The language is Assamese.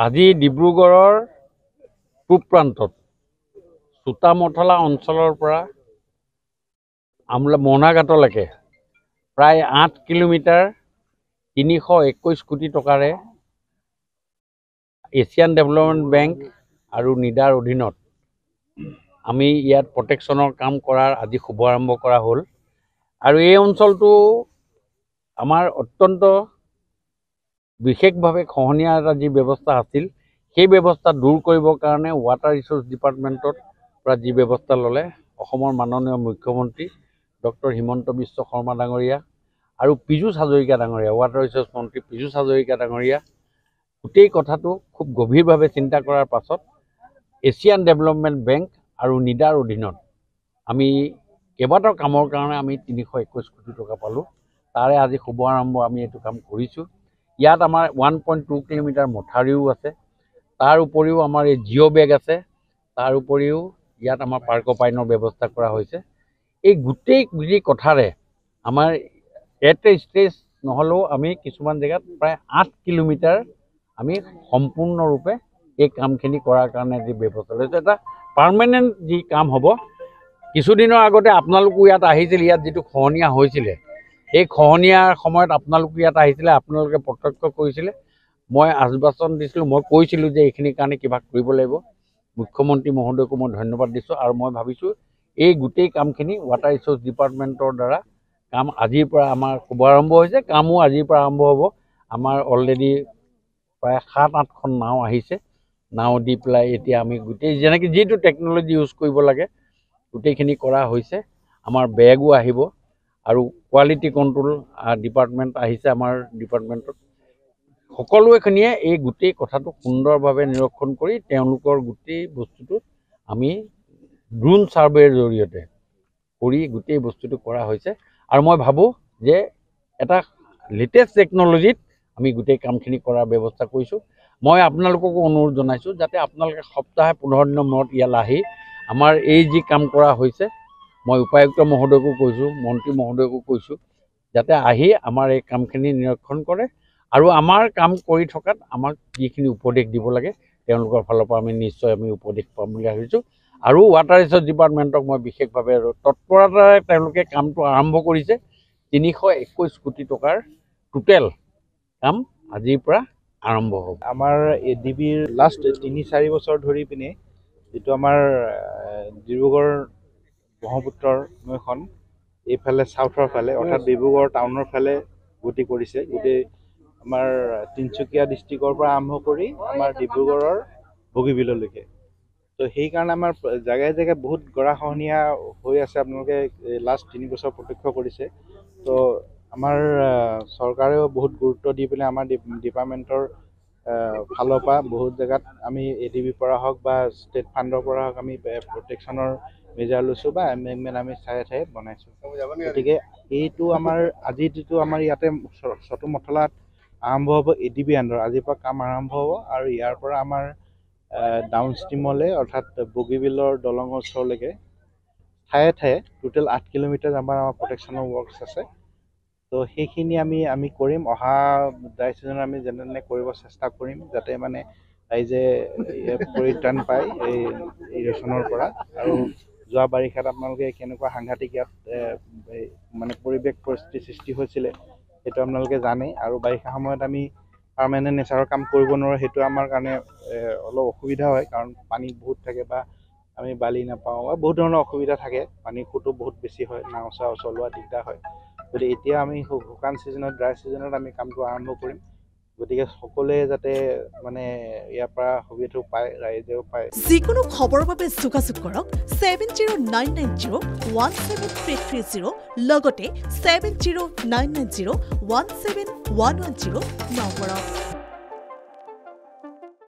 আজি ডিব্ৰুগড়ৰ পূব প্ৰান্তত চোতামঠলা অঞ্চলৰ পৰা আমোলা মৰণাঘাটলৈকে প্ৰায় আঠ কিলোমিটাৰ তিনিশ একৈছ কোটি টকাৰে এছিয়ান ডেভেলপমেণ্ট বেংক আৰু নিডাৰ অধীনত আমি ইয়াত প্ৰটেকশ্যনৰ কাম কৰাৰ আজি শুভাৰম্ভ কৰা হ'ল আৰু এই অঞ্চলটো আমাৰ অত্যন্ত বিশেষভাৱে খহনীয়া এটা যি ব্যৱস্থা আছিল সেই ব্যৱস্থা দূৰ কৰিবৰ কাৰণে ৱাটাৰ ৰিচৰ্চ ডিপাৰ্টমেণ্টত পৰা যি ব্যৱস্থা ল'লে অসমৰ মাননীয় মুখ্যমন্ত্ৰী ডক্টৰ হিমন্ত বিশ্ব শৰ্মা ডাঙৰীয়া আৰু পীযুষ হাজৰিকা ডাঙৰীয়া ৱাটাৰ ৰিচৰ্চ মন্ত্ৰী পীযুষ হাজৰিকা ডাঙৰীয়া গোটেই কথাটো খুব গভীৰভাৱে চিন্তা কৰাৰ পাছত এছিয়ান ডেভেলপমেণ্ট বেংক আৰু নিডাৰ অধীনত আমি কেইবাটাও কামৰ কাৰণে আমি তিনিশ একৈছ কোটি টকা পালোঁ তাৰে আজি শুভ আৰম্ভ আমি এইটো কাম কৰিছোঁ ইয়াত আমাৰ ওৱান পইণ্ট টু কিলোমিটাৰ মথাউৰিও আছে তাৰ উপৰিও আমাৰ এই জিঅ' বেগ আছে তাৰ উপৰিও ইয়াত আমাৰ পাৰ্কৰ পাইনৰ ব্যৱস্থা কৰা হৈছে এই গোটেই যি কথাৰে আমাৰ এট এ ষ্টেজ নহ'লেও আমি কিছুমান জেগাত প্ৰায় আঠ কিলোমিটাৰ আমি সম্পূৰ্ণৰূপে এই কামখিনি কৰাৰ কাৰণে যি ব্যৱস্থা লৈছোঁ এটা পাৰ্মানেণ্ট যি কাম হ'ব কিছুদিনৰ আগতে আপোনালোকো ইয়াত আহিছিল ইয়াত যিটো খহনীয়া হৈছিলে সেই খহনীয়াৰ সময়ত আপোনালোক ইয়াত আহিছিলে আপোনালোকে প্ৰত্যক্ষ কৰিছিলে মই আশ্বাসন দিছিলোঁ মই কৈছিলোঁ যে এইখিনিৰ কাৰণে কিবা কৰিব লাগিব মুখ্যমন্ত্ৰী মহোদয়কো মই ধন্যবাদ দিছোঁ আৰু মই ভাবিছোঁ এই গোটেই কামখিনি ৱাটাৰ ৰিচৰ্চ ডিপাৰ্টমেণ্টৰ দ্বাৰা কাম আজিৰ পৰা আমাৰ শুভাৰম্ভ হৈছে কামো আজিৰ পৰা আৰম্ভ হ'ব আমাৰ অলৰেডি প্ৰায় সাত আঠখন নাও আহিছে নাও দি পেলাই এতিয়া আমি গোটেই যেনেকৈ যিটো টেকন'লজি ইউজ কৰিব লাগে গোটেইখিনি কৰা হৈছে আমাৰ বেগো আহিব আৰু কোৱালিটি কণ্ট্ৰল ডিপাৰ্টমেণ্ট আহিছে আমাৰ ডিপাৰ্টমেণ্টত সকলোৱেখিনিয়ে এই গোটেই কথাটো সুন্দৰভাৱে নিৰীক্ষণ কৰি তেওঁলোকৰ গোটেই বস্তুটো আমি ড্ৰোন ছাৰ্ভেৰ জৰিয়তে কৰি গোটেই বস্তুটো কৰা হৈছে আৰু মই ভাবোঁ যে এটা লেটেষ্ট টেকন'লজিত আমি গোটেই কামখিনি কৰাৰ ব্যৱস্থা কৰিছোঁ মই আপোনালোককো অনুৰোধ জনাইছোঁ যাতে আপোনালোকে সপ্তাহে পোন্ধৰ দিনৰ মূৰত ইয়ালৈ আহি আমাৰ এই যি কাম কৰা হৈছে মই উপায়ুক্ত মহোদয়কো কৈছোঁ মন্ত্ৰী মহোদয়কো কৈছোঁ যাতে আহি আমাৰ এই কামখিনি নিৰীক্ষণ কৰে আৰু আমাৰ কাম কৰি থকাত আমাক যিখিনি উপদেশ দিব লাগে তেওঁলোকৰ ফালৰ পৰা আমি নিশ্চয় আমি উপদেশ পাম বুলি ভাবিছোঁ আৰু ৱাটাৰ ৰিচৰ্চ ডিপাৰ্টমেণ্টক মই বিশেষভাৱে তৎপৰতাৰে তেওঁলোকে কামটো আৰম্ভ কৰিছে তিনিশ একৈছ কোটি টকাৰ টোটেল কাম আজিৰ পৰা আৰম্ভ হ'ব আমাৰ এ ডি বিৰ লাষ্ট তিনি চাৰি বছৰ ধৰি পিনে যিটো আমাৰ ডিব্ৰুগড় ব্ৰহ্মপুত্ৰৰ নৈখন এইফালে চাউথৰ ফালে অৰ্থাৎ ডিব্ৰুগড় টাউনৰ ফালে গতি কৰিছে গোটেই আমাৰ তিনিচুকীয়া ডিষ্ট্ৰিক্টৰ পৰা আৰম্ভ কৰি আমাৰ ডিব্ৰুগড়ৰ বগীবিললৈকে ত' সেইকাৰণে আমাৰ জেগাই জেগাই বহুত গৰাখহনীয়া হৈ আছে আপোনালোকে লাষ্ট তিনি বছৰ প্ৰত্যক্ষ কৰিছে ত' আমাৰ চৰকাৰেও বহুত গুৰুত্ব দি পেলাই আমাৰ ডিপাৰ্টমেণ্টৰ ফালৰ পৰা বহুত জেগাত আমি এ ডি বিৰ পৰা হওক বা ষ্টেট ফাণ্ডৰ পৰা হওক আমি প্ৰটেকশ্যনৰ মেজাৰ লৈছোঁ বা এম এম এল আমি ঠায়ে ঠায়ে বনাইছোঁ গতিকে এইটো আমাৰ আজি যিটো আমাৰ ইয়াতে চতু মথলাত আৰম্ভ হ'ব এ ডি বি আণ্ডাৰ আজিৰ পৰা কাম আৰম্ভ হ'ব আৰু ইয়াৰ পৰা আমাৰ ডাউন ষ্ট্ৰীমলৈ অৰ্থাৎ বগীবিলৰ দলঙৰ ওচৰলৈকে ঠায়ে ঠায়ে টোটেল আঠ কিলোমিটাৰ আমাৰ আমাৰ প্ৰটেকশ্যনৰ ৱৰ্কছ আছে তো সেইখিনি আমি আমি কৰিম অহা ড্ৰাই ছিজনত আমি যেনে তেনে কৰিব চেষ্টা কৰিম যাতে মানে ৰাইজে পৰিত্ৰাণ পায় এই ৰেচনৰ পৰা আৰু যোৱা বাৰিষাত আপোনালোকে কেনেকুৱা সাংঘাতিক ইয়াত মানে পৰিৱেশ পৰিস্থিতি সৃষ্টি হৈছিলে সেইটো আপোনালোকে জানেই আৰু বাৰিষা সময়ত আমি পাৰ্মানেণ্ট নেচাৰৰ কাম কৰিব নোৱাৰোঁ সেইটো আমাৰ কাৰণে অলপ অসুবিধা হয় কাৰণ পানী বহুত থাকে বা আমি বালি নাপাওঁ বা বহুত ধৰণৰ অসুবিধা থাকে পানীৰ সোঁতো বহুত বেছি হয় নাও চাও চলোৱা দিগদাৰ হয় গতিকে এতিয়া আমি শুকান ছিজনত ড্ৰাই ছিজনত আমি কামটো আৰম্ভ কৰিম গতিকে সকলোৱে যাতে মানে ইয়াৰ পৰা সুবিধাটো পায় ৰাইজেও পায় যিকোনো খবৰৰ বাবে যোগাযোগ কৰক seven zero' nine nine zero' one seven three three zero' লগতে seven zero' nine nine zero' one seven one one zero' নম্বৰত